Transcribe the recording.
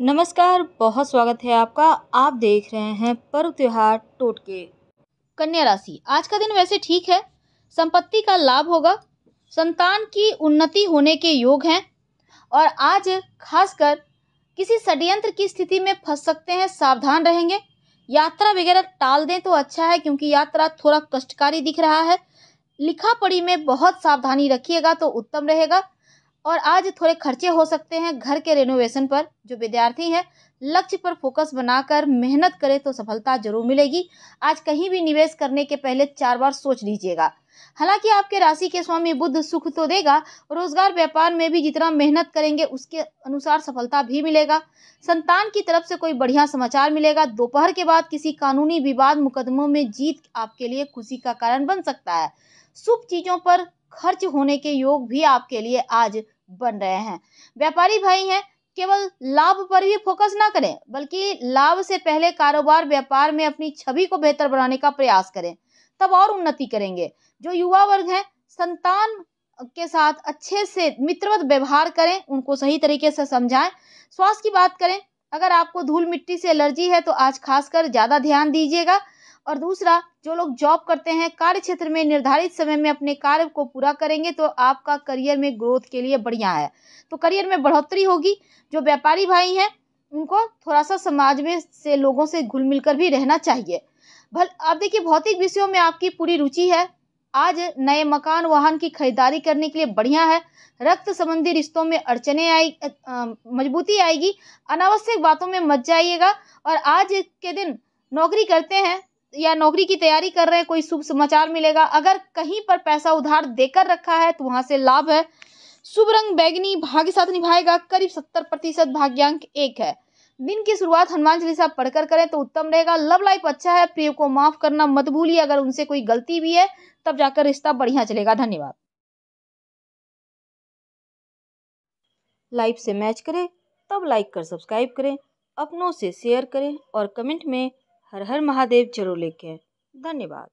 नमस्कार बहुत स्वागत है आपका आप देख रहे हैं पर्व त्योहार टोटके कन्या राशि आज का दिन वैसे ठीक है संपत्ति का लाभ होगा संतान की उन्नति होने के योग हैं और आज खासकर किसी षड्यंत्र की स्थिति में फंस सकते हैं सावधान रहेंगे यात्रा वगैरह टाल दें तो अच्छा है क्योंकि यात्रा थोड़ा कष्टकारी दिख रहा है लिखा पढ़ी में बहुत सावधानी रखिएगा तो उत्तम रहेगा और आज थोड़े खर्चे हो सकते हैं घर के रेनोवेशन पर जो विद्यार्थी है लक्ष्य पर फोकस बनाकर मेहनत करें तो सफलता जरूर मिलेगी आज कहीं भी निवेश करने के पहले चार बार सोच लीजिएगा हालांकि आपके राशि के स्वामी बुद्ध सुख तो देगा रोजगार व्यापार में भी जितना मेहनत करेंगे उसके अनुसार सफलता भी मिलेगा संतान की तरफ से कोई बढ़िया समाचार मिलेगा दोपहर के बाद किसी कानूनी विवाद मुकदमों में जीत आपके लिए खुशी का कारण बन सकता है शुभ चीजों पर खर्च होने के योग भी आपके लिए आज बन रहे हैं व्यापारी भाई हैं केवल लाभ पर ही फोकस ना करें बल्कि लाभ से पहले कारोबार व्यापार में अपनी छवि को बेहतर बनाने का प्रयास करें तब और उन्नति करेंगे जो युवा वर्ग है संतान के साथ अच्छे से मित्रवत व्यवहार करें उनको सही तरीके से समझाएं स्वास्थ्य की बात करें अगर आपको धूल मिट्टी से एलर्जी है तो आज खासकर ज़्यादा ध्यान दीजिएगा और दूसरा जो लोग जॉब करते हैं कार्य क्षेत्र में निर्धारित समय में अपने कार्य को पूरा करेंगे तो आपका करियर में ग्रोथ के लिए बढ़िया है तो करियर में बढ़ोतरी होगी जो व्यापारी भाई हैं उनको थोड़ा सा समाज में से लोगों से घुल मिलकर भी रहना चाहिए भल आप देखिए भौतिक विषयों में आपकी पूरी रुचि है आज नए मकान वाहन की खरीदारी करने के लिए बढ़िया है रक्त संबंधी रिश्तों में अड़चने आई मजबूती आएगी अनावश्यक बातों में मत जाइएगा और आज के दिन नौकरी करते हैं या नौकरी की तैयारी कर रहे हैं कोई शुभ समाचार मिलेगा अगर कहीं पर पैसा उधार देकर रखा है तो वहां से लाभ है शुभ रंग बैगनी भाग्य साथ निभाएगा करीब सत्तर प्रतिशत भाग्यांक एक है दिन की शुरुआत हनुमान चालीसा पढ़कर करें तो उत्तम रहेगा लव लाइफ अच्छा है प्रिय को माफ करना मत भूलिए अगर उनसे कोई गलती भी है तब जाकर रिश्ता बढ़िया चलेगा धन्यवाद लाइफ से मैच करें तब लाइक कर सब्सक्राइब करें अपनों से शेयर करें और कमेंट में हर हर महादेव जरूर लेके धन्यवाद